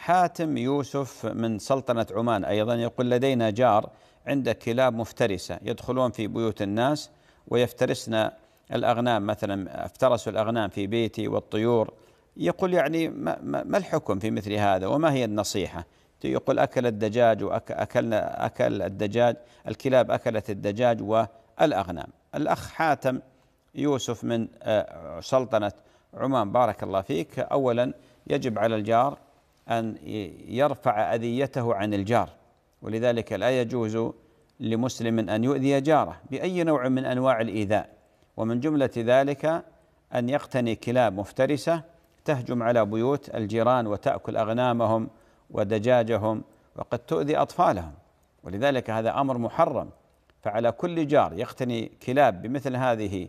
حاتم يوسف من سلطنة عمان أيضا يقول لدينا جار عنده كلاب مفترسة يدخلون في بيوت الناس ويفترسن الأغنام مثلا افترسوا الأغنام في بيتي والطيور يقول يعني ما الحكم في مثل هذا وما هي النصيحة يقول أكل الدجاج وأكلنا أكل الدجاج الكلاب أكلت الدجاج والأغنام الأخ حاتم يوسف من آه، سلطنة عمان بارك الله فيك أولا يجب على الجار أن يرفع أذيته عن الجار ولذلك لا يجوز لمسلم أن يؤذي جاره بأي نوع من أنواع الإيذاء ومن جملة ذلك أن يقتني كلاب مفترسة تهجم على بيوت الجيران وتأكل أغنامهم ودجاجهم وقد تؤذي أطفالهم ولذلك هذا أمر محرم فعلى كل جار يقتني كلاب بمثل هذه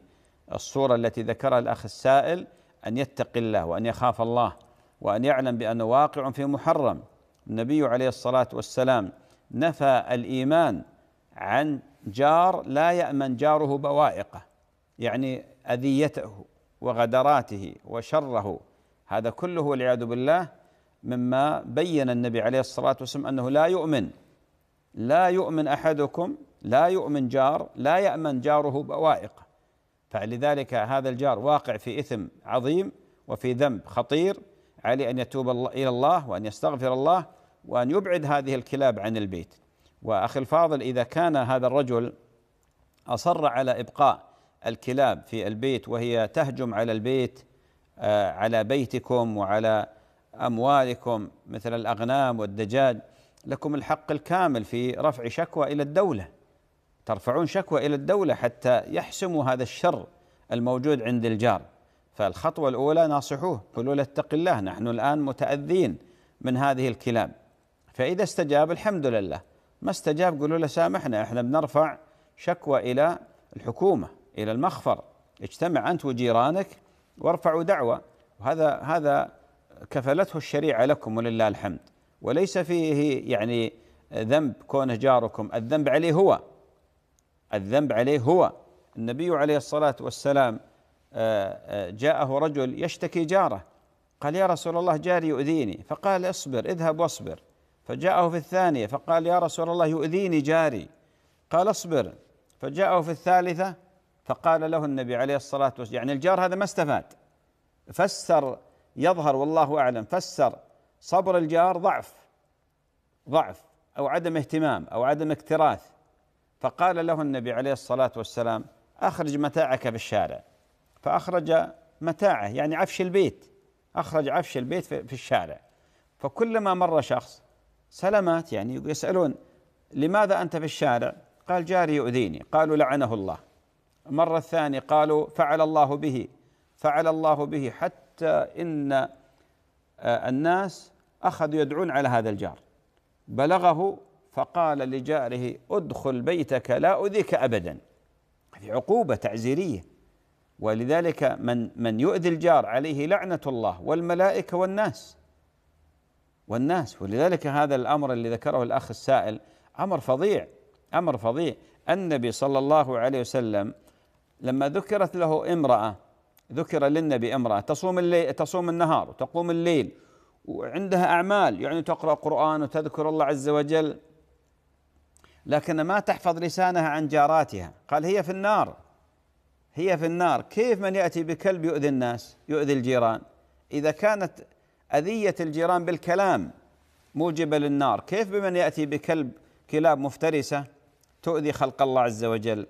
الصورة التي ذكرها الأخ السائل أن يتقي الله وأن يخاف الله وأن يعلم بأنه واقع في محرم النبي عليه الصلاة والسلام نفى الإيمان عن جار لا يأمن جاره بوائقه يعني أذيته وغدراته وشره هذا كله والعياذ بالله مما بين النبي عليه الصلاة والسلام أنه لا يؤمن لا يؤمن أحدكم لا يؤمن جار لا يأمن جاره بوائقه فلذلك هذا الجار واقع في إثم عظيم وفي ذنب خطير عليه أن يتوب إلى الله وأن يستغفر الله وأن يبعد هذه الكلاب عن البيت وأخي الفاضل إذا كان هذا الرجل أصر على إبقاء الكلاب في البيت وهي تهجم على البيت آه، على بيتكم وعلى أموالكم مثل الأغنام والدجاج لكم الحق الكامل في رفع شكوى إلى الدولة ترفعون شكوى إلى الدولة حتى يحسموا هذا الشر الموجود عند الجار فالخطوة الأولى ناصحوه قولوا له اتق الله نحن الآن متأذين من هذه الكلاب فإذا استجاب الحمد لله ما استجاب قولوا له سامحنا احنا بنرفع شكوى إلى الحكومة إلى المخفر اجتمع أنت وجيرانك وارفعوا دعوة وهذا هذا كفلته الشريعة لكم ولله الحمد وليس فيه يعني ذنب كونه جاركم الذنب عليه هو الذنب عليه هو النبي عليه الصلاة والسلام جاءه رجل يشتكي جاره قال يا رسول الله جاري يؤذيني فقال اصبر اذهب واصبر فجاءه في الثانية فقال يا رسول الله يؤذيني جاري قال اصبر فجاءه في الثالثة فقال له النبي عليه الصلاة والسلام يعني الجار هذا ما استفاد فسر يظهر والله أعلم فسر صبر الجار ضعف ضعف أو عدم اهتمام أو عدم اكتراث فقال له النبي عليه الصلاة والسلام أخرج متاعك في الشارع فأخرج متاعه يعني عفش البيت أخرج عفش البيت في الشارع فكلما مر شخص سلامات يعني يسألون لماذا أنت في الشارع قال جاري يؤذيني قالوا لعنه الله مرة الثانية قالوا فعل الله به فعل الله به حتى إن آه، الناس أخذوا يدعون على هذا الجار بلغه فقال لجاره ادخل بيتك لا أذيك أبدا هذه عقوبة تعزيرية ولذلك من من يؤذي الجار عليه لعنة الله والملائكة والناس والناس ولذلك هذا الأمر اللي ذكره الأخ السائل أمر فظيع أمر فظيع النبي صلى الله عليه وسلم لما ذكرت له امرأة ذكر للنبي امرأة تصوم الليل تصوم النهار وتقوم الليل وعندها أعمال يعني تقرأ قرآن وتذكر الله عز وجل لكن ما تحفظ لسانها عن جاراتها قال هي في النار هي في النار كيف من يأتي بكلب يؤذي الناس يؤذي الجيران إذا كانت أذية الجيران بالكلام موجبة للنار كيف بمن يأتي بكلب كلاب مفترسة تؤذي خلق الله عز وجل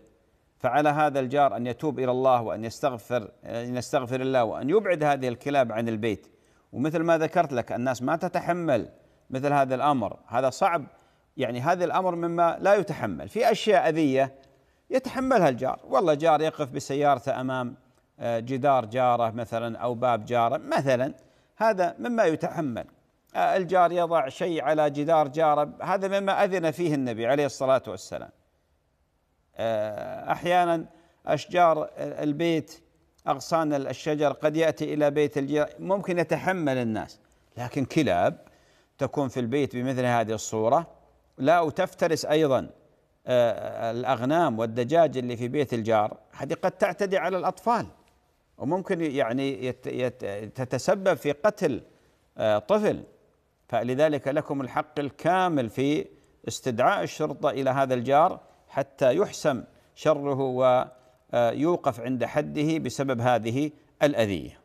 فعلى هذا الجار أن يتوب إلى الله وأن يستغفر أن يستغفر الله وأن يبعد هذه الكلاب عن البيت ومثل ما ذكرت لك الناس ما تتحمل مثل هذا الأمر هذا صعب يعني هذا الأمر مما لا يتحمل في أشياء أذية يتحملها الجار والله جار يقف بسيارته أمام آه، جدار جاره مثلا أو باب جاره مثلا هذا مما يتحمل آه، الجار يضع شيء على جدار جاره هذا مما أذن فيه النبي عليه الصلاة والسلام آه، أحيانا أشجار البيت أغصان الشجر قد يأتي إلى بيت الجار ممكن يتحمل الناس لكن كلاب تكون في البيت بمثل هذه الصورة لا وتفترس أيضا آه، آه، الأغنام والدجاج اللي في بيت الجار هذه قد تعتدي على الأطفال وممكن يعني تتسبب في قتل آه، طفل فلذلك لكم الحق الكامل في استدعاء الشرطة إلى هذا الجار حتى يحسم شره ويوقف عند حده بسبب هذه الأذية